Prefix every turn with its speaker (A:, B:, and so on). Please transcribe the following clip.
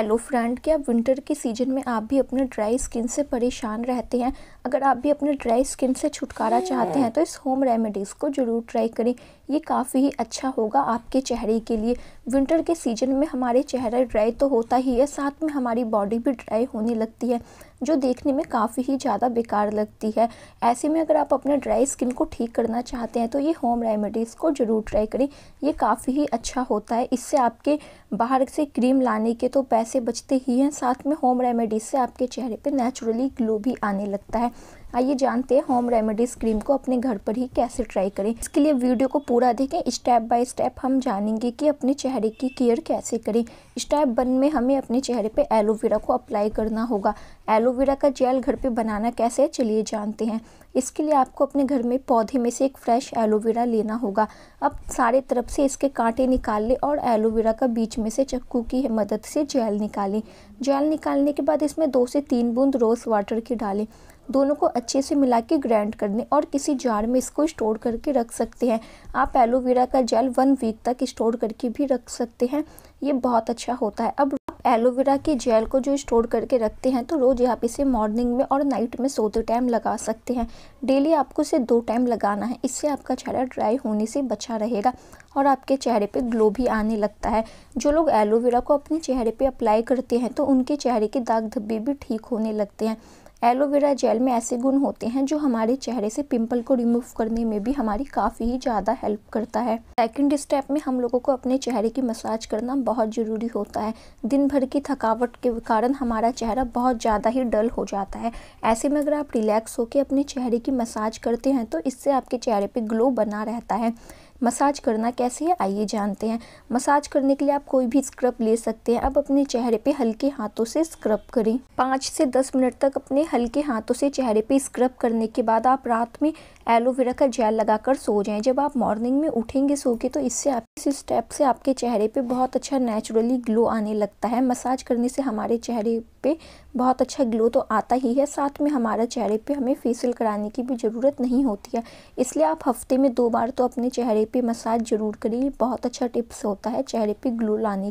A: hello friend क्या winter के season में आप भी अपने ड्राई स्किन से परेशान रहते हैं अगर आप भी अपने ड्राई स्किन से छुटकारा चाहते हैं तो इस होम रेमेडीज़ को ज़रूर ट्राई करें ये काफ़ी ही अच्छा होगा आपके चेहरे के लिए विंटर के सीजन में हमारे चेहरा ड्राई तो होता ही है साथ में हमारी बॉडी भी ड्राई होने लगती है जो देखने में काफ़ी ही ज़्यादा बेकार लगती है ऐसे में अगर आप अपने ड्राई स्किन को ठीक करना चाहते हैं तो ये होम रेमेडीज़ को ज़रूर ट्राई करें ये काफ़ी ही अच्छा होता है इससे आपके बाहर से क्रीम लाने के तो पैसे बचते ही हैं साथ में होम रेमेडीज़ से आपके चेहरे पर नेचुरली ग्लो भी आने लगता है आइए जानते हैं होम रेमेडीज क्रीम को अपने घर पर ही कैसे ट्राई करें इसके लिए वीडियो को पूरा देखें स्टेप बाय स्टेप हम जानेंगे कि अपने चेहरे की केयर कैसे करें स्टेप वन में हमें अपने चेहरे पर एलोवेरा को अप्लाई करना होगा एलोवेरा का जेल घर पर बनाना कैसे है चलिए जानते हैं इसके लिए आपको अपने घर में पौधे में से एक फ्रेश एलोवेरा लेना होगा अब सारे तरफ से इसके कांटे निकाल लें और एलोवेरा का बीच में से चक्कू की मदद से जेल निकालें जेल निकालने के बाद इसमें दो से तीन बूंद रोज़ वाटर की डालें दोनों को अच्छे से मिला के ग्राइंड कर दें और किसी जार में इसको स्टोर करके रख सकते हैं आप एलोवेरा का जेल वन वीक तक स्टोर करके भी रख सकते हैं ये बहुत अच्छा होता है अब आप एलोवेरा के जेल को जो स्टोर करके रखते हैं तो रोज़ आप इसे मॉर्निंग में और नाइट में सोते टाइम लगा सकते हैं डेली आपको इसे दो टाइम लगाना है इससे आपका चेहरा ड्राई होने से बचा रहेगा और आपके चेहरे पे ग्लो भी आने लगता है जो लोग एलोवेरा को अपने चेहरे पे अप्लाई करते हैं तो उनके चेहरे के दाग धब्बे भी ठीक होने लगते हैं एलोवेरा जेल में ऐसे गुण होते हैं जो हमारे चेहरे से पिंपल को रिमूव करने में भी हमारी काफ़ी ही ज़्यादा हेल्प करता है सेकंड स्टेप में हम लोगों को अपने चेहरे की मसाज करना बहुत ज़रूरी होता है दिन भर की थकावट के कारण हमारा चेहरा बहुत ज़्यादा ही डल हो जाता है ऐसे में अगर आप रिलैक्स होकर अपने चेहरे की मसाज करते हैं तो इससे आपके चेहरे पर ग्लो बना रहता है मसाज करना कैसे है आइए जानते हैं मसाज करने के लिए आप कोई भी स्क्रब ले सकते हैं अब अपने चेहरे पे हल्के हाथों से स्क्रब करें पाँच से दस मिनट तक अपने हल्के हाथों से चेहरे पे स्क्रब करने के बाद आप रात में एलोवेरा का जेल लगाकर सो जाएं जब आप मॉर्निंग में उठेंगे सो के तो इससे आप इस स्टेप से आपके चेहरे पर बहुत अच्छा नेचुरली ग्लो आने लगता है मसाज करने से हमारे चेहरे पर बहुत अच्छा ग्लो तो आता ही है साथ में हमारा चेहरे पर हमें फेसियल कराने की भी ज़रूरत नहीं होती है इसलिए आप हफ्ते में दो बार तो अपने चेहरे पे मसाज ज़रूर करिए बहुत अच्छा टिप्स होता है चेहरे पे ग्लो लाने